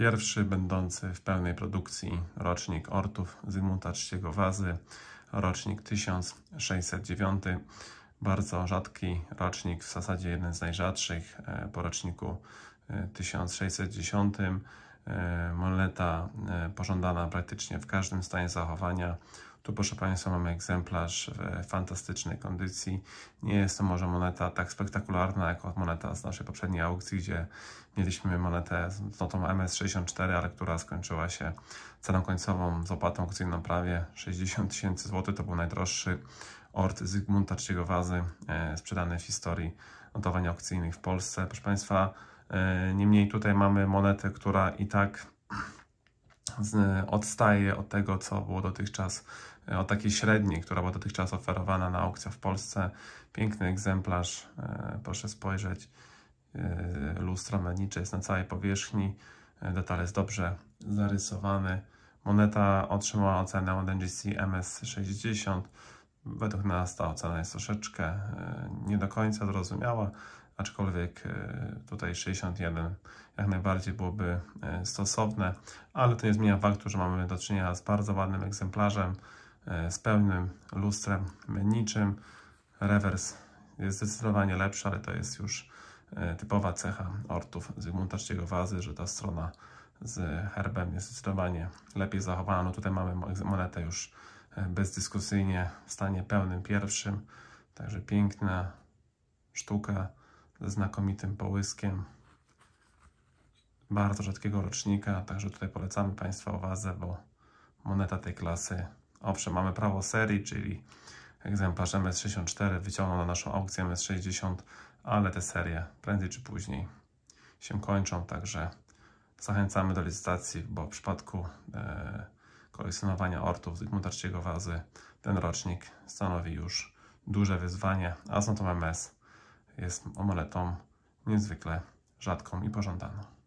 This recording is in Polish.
Pierwszy będący w pełnej produkcji rocznik ortów Zygmunta III Wazy, rocznik 1609, bardzo rzadki rocznik, w zasadzie jeden z najrzadszych e, po roczniku 1610. E, E, moneta e, pożądana praktycznie w każdym stanie zachowania. Tu proszę Państwa mamy egzemplarz w fantastycznej kondycji. Nie jest to może moneta tak spektakularna jak moneta z naszej poprzedniej aukcji, gdzie mieliśmy monetę z notą MS64, ale która skończyła się ceną końcową z opłatą aukcyjną prawie 60 tysięcy złotych. To był najdroższy ort Zygmunta III Wazy e, sprzedany w historii notowań aukcyjnych w Polsce. Proszę Państwa, E, niemniej tutaj mamy monetę, która i tak odstaje od tego, co było dotychczas, e, od takiej średniej, która była dotychczas oferowana na aukcjach w Polsce. Piękny egzemplarz, e, proszę spojrzeć. Lustro mennicze jest na całej powierzchni, detal jest dobrze zarysowany. Moneta otrzymała ocenę od NGC MS60. Według nas ta ocena jest troszeczkę nie do końca zrozumiała, aczkolwiek e, tutaj 61 jak najbardziej byłoby e, stosowne, ale to nie zmienia faktu, że mamy do czynienia z bardzo ładnym egzemplarzem, e, z pełnym lustrem niczym. Rewers jest zdecydowanie lepszy, ale to jest już typowa cecha ortów Zygmunta III Wazy, że ta strona z herbem jest zdecydowanie lepiej zachowana. No tutaj mamy monetę już bezdyskusyjnie w stanie pełnym pierwszym, także piękna sztuka ze znakomitym połyskiem. Bardzo rzadkiego rocznika, także tutaj polecamy Państwa owazę, bo moneta tej klasy. Owszem, mamy prawo serii, czyli egzemplarz MS64 wyciągnął na naszą aukcję MS60, ale te serie prędzej czy później się kończą, także zachęcamy do licytacji, bo w przypadku e, kolekcjonowania ortów z Zygmunta III Wazy ten rocznik stanowi już duże wyzwanie, a są to MS jest omeletą niezwykle rzadką i pożądaną.